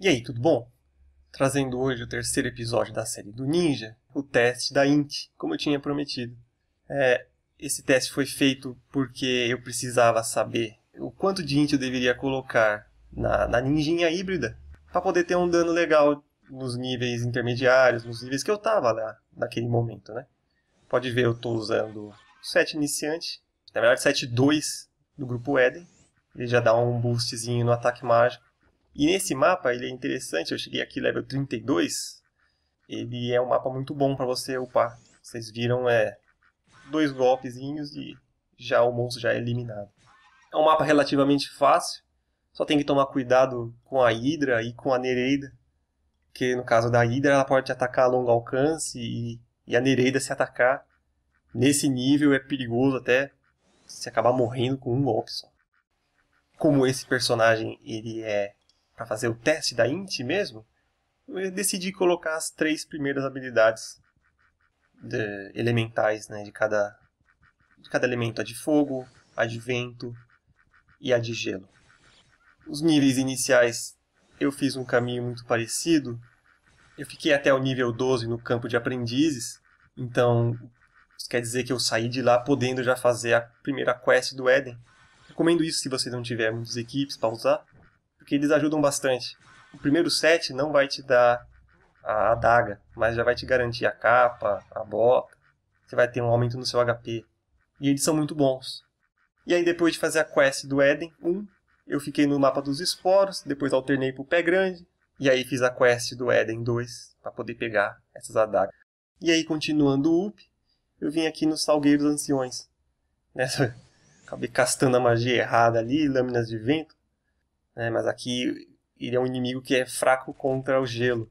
E aí, tudo bom? Trazendo hoje o terceiro episódio da série do Ninja, o teste da INT, como eu tinha prometido. É, esse teste foi feito porque eu precisava saber o quanto de INT eu deveria colocar na, na ninjinha híbrida para poder ter um dano legal nos níveis intermediários, nos níveis que eu tava lá naquele momento, né? Pode ver, eu estou usando o 7 iniciante, na verdade 7.2 do grupo Eden. Ele já dá um boostzinho no ataque mágico e nesse mapa, ele é interessante, eu cheguei aqui level 32, ele é um mapa muito bom para você upar. Vocês viram, é dois golpezinhos e já o monstro já é eliminado. É um mapa relativamente fácil, só tem que tomar cuidado com a Hydra e com a Nereida, que no caso da Hydra ela pode te atacar a longo alcance e, e a Nereida se atacar nesse nível é perigoso até se acabar morrendo com um golpe só. Como esse personagem ele é para fazer o teste da int mesmo, eu decidi colocar as três primeiras habilidades de, elementais né, de, cada, de cada elemento, a de fogo, a de vento e a de gelo. Os níveis iniciais eu fiz um caminho muito parecido. Eu fiquei até o nível 12 no campo de aprendizes, então isso quer dizer que eu saí de lá podendo já fazer a primeira quest do Éden. Recomendo isso se você não tiver muitas equipes para usar porque eles ajudam bastante. O primeiro set não vai te dar a adaga, mas já vai te garantir a capa, a bota, você vai ter um aumento no seu HP. E eles são muito bons. E aí depois de fazer a quest do Éden 1, eu fiquei no mapa dos esporos, depois alternei pro pé grande, e aí fiz a quest do Éden 2 para poder pegar essas adagas. E aí continuando o up, eu vim aqui nos salgueiros anciões. Nessa acabei castando a magia errada ali, lâminas de vento né? mas aqui ele é um inimigo que é fraco contra o gelo.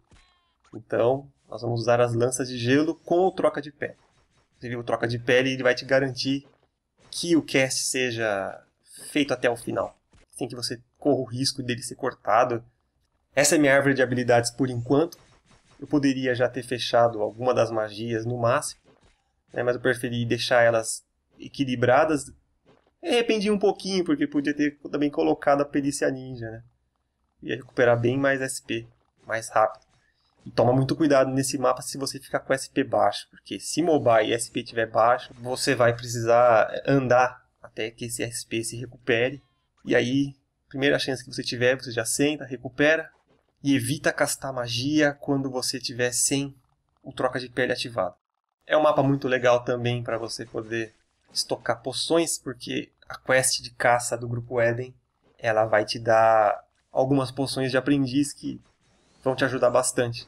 Então, nós vamos usar as lanças de gelo com o troca de pele. Você viu o troca de pele, ele vai te garantir que o cast seja feito até o final, sem que você corra o risco dele ser cortado. Essa é minha árvore de habilidades por enquanto. Eu poderia já ter fechado alguma das magias no máximo, né, mas eu preferi deixar elas equilibradas me arrependi um pouquinho, porque podia ter também colocado a perícia ninja, né? Ia recuperar bem mais SP, mais rápido. E toma muito cuidado nesse mapa se você ficar com SP baixo, porque se mobile e SP tiver baixo, você vai precisar andar até que esse SP se recupere. E aí, primeira chance que você tiver, você já senta, recupera e evita castar magia quando você tiver sem o troca de pele ativado. É um mapa muito legal também para você poder estocar poções, porque a quest de caça do grupo Eden, ela vai te dar algumas poções de aprendiz que vão te ajudar bastante.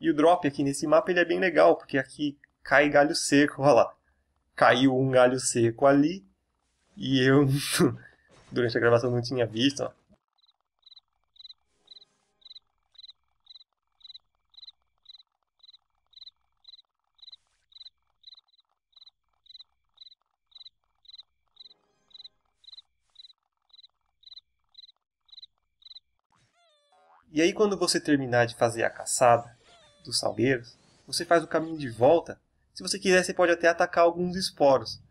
E o drop aqui nesse mapa ele é bem legal, porque aqui cai galho seco, olha lá. Caiu um galho seco ali, e eu durante a gravação não tinha visto, ó. E aí, quando você terminar de fazer a caçada dos salgueiros, você faz o caminho de volta. Se você quiser, você pode até atacar alguns esporos,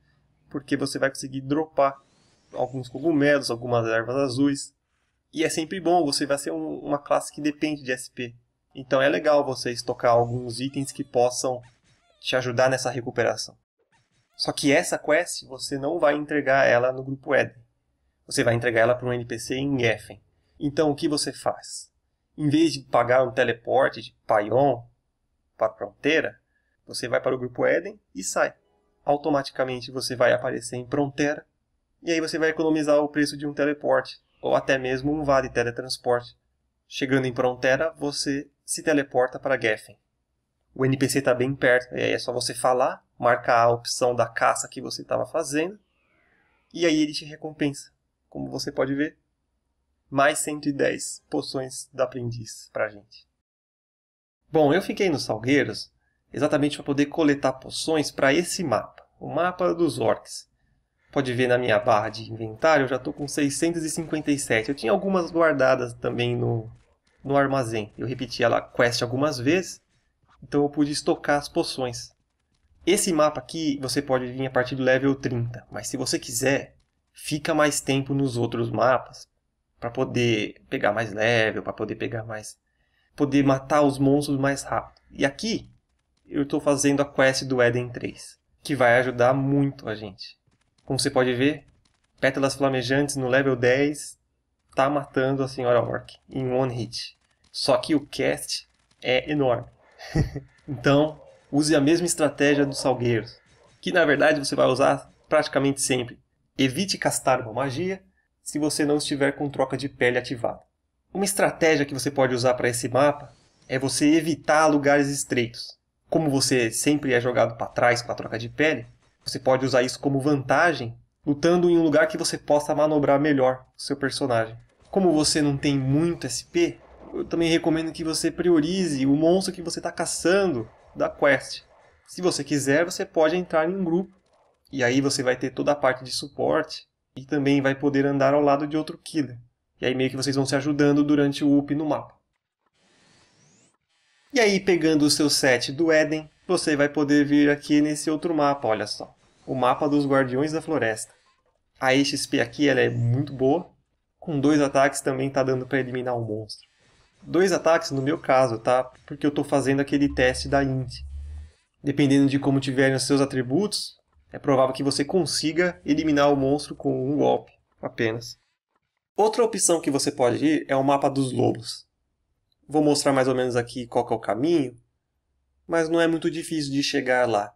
porque você vai conseguir dropar alguns cogumelos, algumas ervas azuis. E é sempre bom, você vai ser um, uma classe que depende de SP. Então é legal você estocar alguns itens que possam te ajudar nessa recuperação. Só que essa quest você não vai entregar ela no grupo Eden. Você vai entregar ela para um NPC em Geffen. Então o que você faz? em vez de pagar um teleporte de Paion para a fronteira, você vai para o grupo Eden e sai. Automaticamente você vai aparecer em fronteira, e aí você vai economizar o preço de um teleporte, ou até mesmo um vale teletransporte. Chegando em fronteira, você se teleporta para Geffen. O NPC está bem perto, e aí é só você falar, marcar a opção da caça que você estava fazendo, e aí ele te recompensa, como você pode ver mais 110 poções da aprendiz para a gente. Bom, eu fiquei nos Salgueiros exatamente para poder coletar poções para esse mapa, o mapa dos orcs. Pode ver na minha barra de inventário, eu já estou com 657. Eu tinha algumas guardadas também no, no armazém. Eu repeti a quest algumas vezes, então eu pude estocar as poções. Esse mapa aqui você pode vir a partir do level 30, mas se você quiser, fica mais tempo nos outros mapas para poder pegar mais level, para poder pegar mais poder matar os monstros mais rápido. E aqui eu estou fazendo a quest do Eden 3, que vai ajudar muito a gente. Como você pode ver, Pétalas Flamejantes no level 10 tá matando a Senhora Orc em one hit. Só que o cast é enorme. então, use a mesma estratégia dos salgueiros, que na verdade você vai usar praticamente sempre. Evite castar uma magia se você não estiver com troca de pele ativada. Uma estratégia que você pode usar para esse mapa é você evitar lugares estreitos. Como você sempre é jogado para trás com a troca de pele, você pode usar isso como vantagem lutando em um lugar que você possa manobrar melhor o seu personagem. Como você não tem muito SP, eu também recomendo que você priorize o monstro que você está caçando da quest. Se você quiser, você pode entrar em um grupo e aí você vai ter toda a parte de suporte e também vai poder andar ao lado de outro killer. E aí meio que vocês vão se ajudando durante o up no mapa. E aí pegando o seu set do Éden, você vai poder vir aqui nesse outro mapa, olha só. O mapa dos Guardiões da Floresta. A XP aqui ela é muito boa, com dois ataques também tá dando para eliminar um monstro. Dois ataques no meu caso, tá? Porque eu estou fazendo aquele teste da int. Dependendo de como tiverem os seus atributos, é provável que você consiga eliminar o monstro com um golpe apenas. Outra opção que você pode ir é o mapa dos lobos. Vou mostrar mais ou menos aqui qual é o caminho, mas não é muito difícil de chegar lá.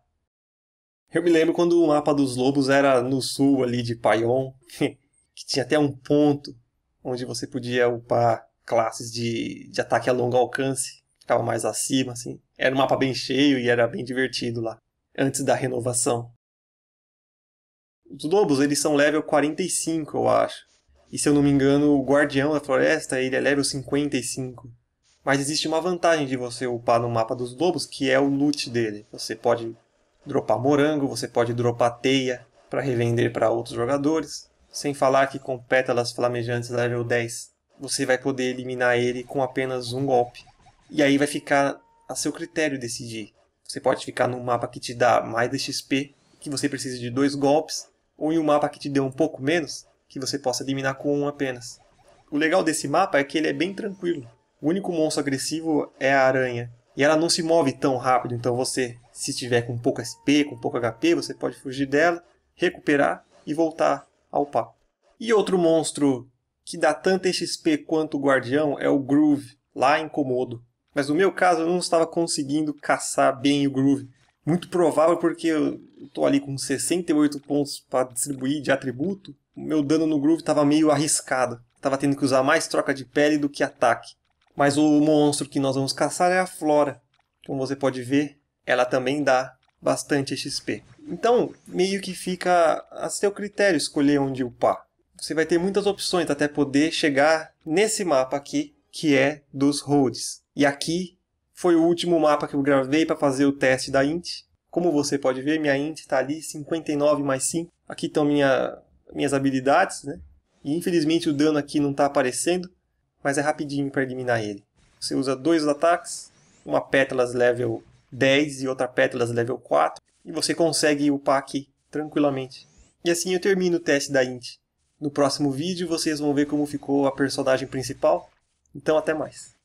Eu me lembro quando o mapa dos lobos era no sul ali de Paion, que tinha até um ponto onde você podia upar classes de, de ataque a longo alcance, ficava mais acima, assim. Era um mapa bem cheio e era bem divertido lá, antes da renovação os lobos, eles são level 45, eu acho. E se eu não me engano, o guardião da floresta, ele é level 55. Mas existe uma vantagem de você upar no mapa dos lobos, que é o loot dele. Você pode dropar morango, você pode dropar teia para revender para outros jogadores. Sem falar que com pétalas flamejantes level 10, você vai poder eliminar ele com apenas um golpe. E aí vai ficar a seu critério decidir. Você pode ficar num mapa que te dá mais de XP, que você precisa de dois golpes, ou em um mapa que te dê um pouco menos, que você possa eliminar com um apenas. O legal desse mapa é que ele é bem tranquilo. O único monstro agressivo é a aranha, e ela não se move tão rápido, então você, se tiver com pouco SP, com pouco HP, você pode fugir dela, recuperar e voltar ao papo. E outro monstro que dá tanto XP quanto o guardião é o Groove, lá em Komodo. Mas no meu caso eu não estava conseguindo caçar bem o Groove, muito provável porque eu tô ali com 68 pontos para distribuir de atributo. O meu dano no groove estava meio arriscado. Estava tendo que usar mais troca de pele do que ataque. Mas o monstro que nós vamos caçar é a Flora. Como você pode ver, ela também dá bastante XP. Então, meio que fica a seu critério escolher onde upar. Você vai ter muitas opções até poder chegar nesse mapa aqui, que é dos roads. E aqui foi o último mapa que eu gravei para fazer o teste da int. Como você pode ver, minha int está ali, 59 mais 5. Aqui estão minha, minhas habilidades, né? E infelizmente o dano aqui não está aparecendo, mas é rapidinho para eliminar ele. Você usa dois ataques, uma Pétalas level 10 e outra Pétalas level 4, e você consegue upar aqui tranquilamente. E assim eu termino o teste da int. No próximo vídeo vocês vão ver como ficou a personagem principal, então até mais.